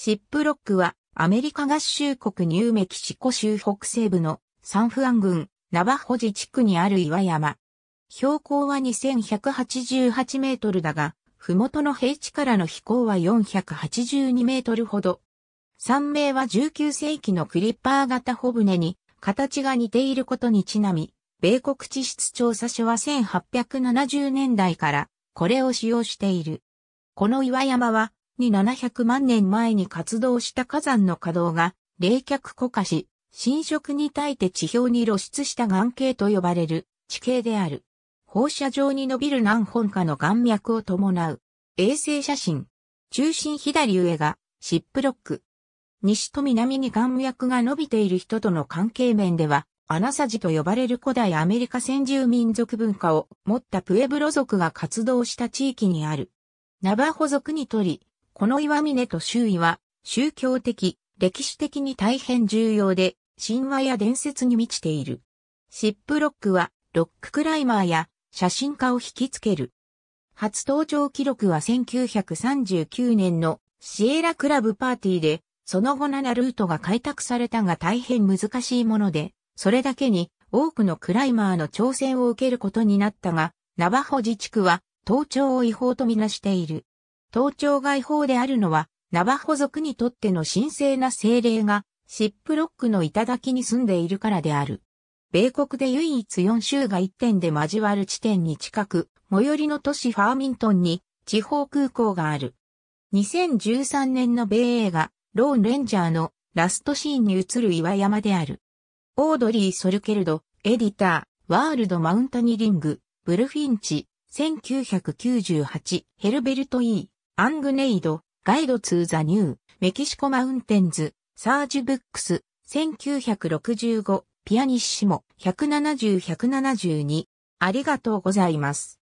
シップロックはアメリカ合衆国ニューメキシコ州北西部のサンフアン郡ナバホ自治区にある岩山。標高は2188メートルだが、麓の平地からの飛行は482メートルほど。山名は19世紀のクリッパー型ホ船に形が似ていることにちなみ、米国地質調査所は1870年代からこれを使用している。この岩山はに700万年前に活動した火山の稼働が冷却固化し、侵食に耐えて地表に露出した岩系と呼ばれる地形である。放射状に伸びる何本かの岩脈を伴う。衛星写真。中心左上がシップロック。西と南に岩脈が伸びている人との関係面では、アナサジと呼ばれる古代アメリカ先住民族文化を持ったプエブロ族が活動した地域にある。ナバホ族にとり、この岩峰と周囲は、宗教的、歴史的に大変重要で、神話や伝説に満ちている。シップロックは、ロッククライマーや写真家を引きつける。初登場記録は1939年のシエラクラブパーティーで、その後7ルートが開拓されたが大変難しいもので、それだけに多くのクライマーの挑戦を受けることになったが、ナバホ自治区は、登頂を違法とみなしている。東庁外法であるのは、ナバホ族にとっての神聖な精霊が、シップロックの頂に住んでいるからである。米国で唯一4州が1点で交わる地点に近く、最寄りの都市ファーミントンに地方空港がある。2013年の米映画、ローンレンジャーのラストシーンに映る岩山である。オードリー・ソルケルド、エディター、ワールド・マウンタニリング、ブルフィンチ、1998、ヘルベルト・ E、アングネイド、ガイドツーザニュー、メキシコマウンテンズ、サージブックス、1965、ピアニッシモ、170-172。ありがとうございます。